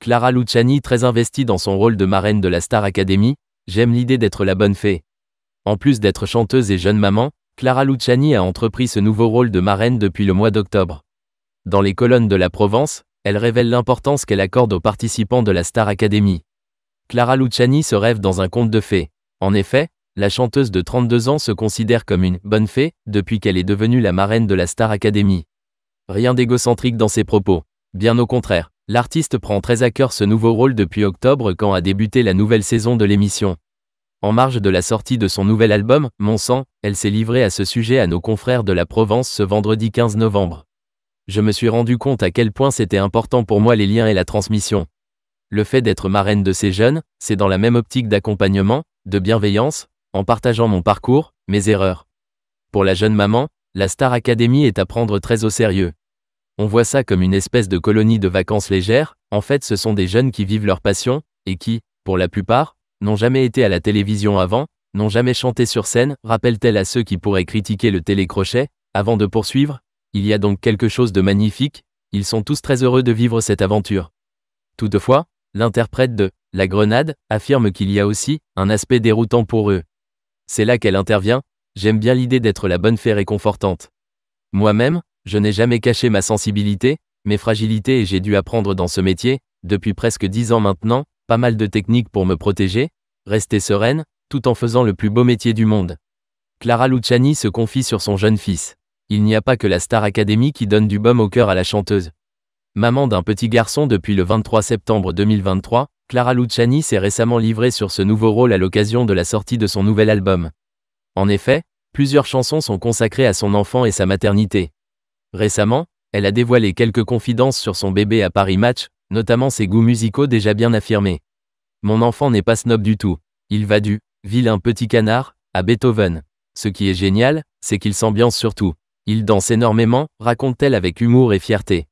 Clara Luciani très investie dans son rôle de marraine de la Star Academy, j'aime l'idée d'être la bonne fée. En plus d'être chanteuse et jeune maman, Clara Luciani a entrepris ce nouveau rôle de marraine depuis le mois d'octobre. Dans les colonnes de la Provence, elle révèle l'importance qu'elle accorde aux participants de la Star Academy. Clara Luciani se rêve dans un conte de fées. En effet, la chanteuse de 32 ans se considère comme une bonne fée depuis qu'elle est devenue la marraine de la Star Academy. Rien d'égocentrique dans ses propos, bien au contraire. L'artiste prend très à cœur ce nouveau rôle depuis octobre quand a débuté la nouvelle saison de l'émission. En marge de la sortie de son nouvel album, Mon sang, elle s'est livrée à ce sujet à nos confrères de la Provence ce vendredi 15 novembre. Je me suis rendu compte à quel point c'était important pour moi les liens et la transmission. Le fait d'être marraine de ces jeunes, c'est dans la même optique d'accompagnement, de bienveillance, en partageant mon parcours, mes erreurs. Pour la jeune maman, la Star Academy est à prendre très au sérieux. On voit ça comme une espèce de colonie de vacances légères, en fait ce sont des jeunes qui vivent leur passion, et qui, pour la plupart, n'ont jamais été à la télévision avant, n'ont jamais chanté sur scène, rappelle-t-elle à ceux qui pourraient critiquer le télécrochet, avant de poursuivre, il y a donc quelque chose de magnifique, ils sont tous très heureux de vivre cette aventure. Toutefois, l'interprète de La Grenade affirme qu'il y a aussi un aspect déroutant pour eux. C'est là qu'elle intervient, j'aime bien l'idée d'être la bonne fée réconfortante. Moi-même, je n'ai jamais caché ma sensibilité, mes fragilités et j'ai dû apprendre dans ce métier, depuis presque dix ans maintenant, pas mal de techniques pour me protéger, rester sereine, tout en faisant le plus beau métier du monde. Clara Luciani se confie sur son jeune fils. Il n'y a pas que la Star Academy qui donne du baume au cœur à la chanteuse. Maman d'un petit garçon depuis le 23 septembre 2023, Clara Luciani s'est récemment livrée sur ce nouveau rôle à l'occasion de la sortie de son nouvel album. En effet, plusieurs chansons sont consacrées à son enfant et sa maternité. Récemment, elle a dévoilé quelques confidences sur son bébé à Paris Match, notamment ses goûts musicaux déjà bien affirmés. Mon enfant n'est pas snob du tout. Il va du vilain petit canard à Beethoven. Ce qui est génial, c'est qu'il s'ambiance surtout. Il danse énormément, raconte-t-elle avec humour et fierté.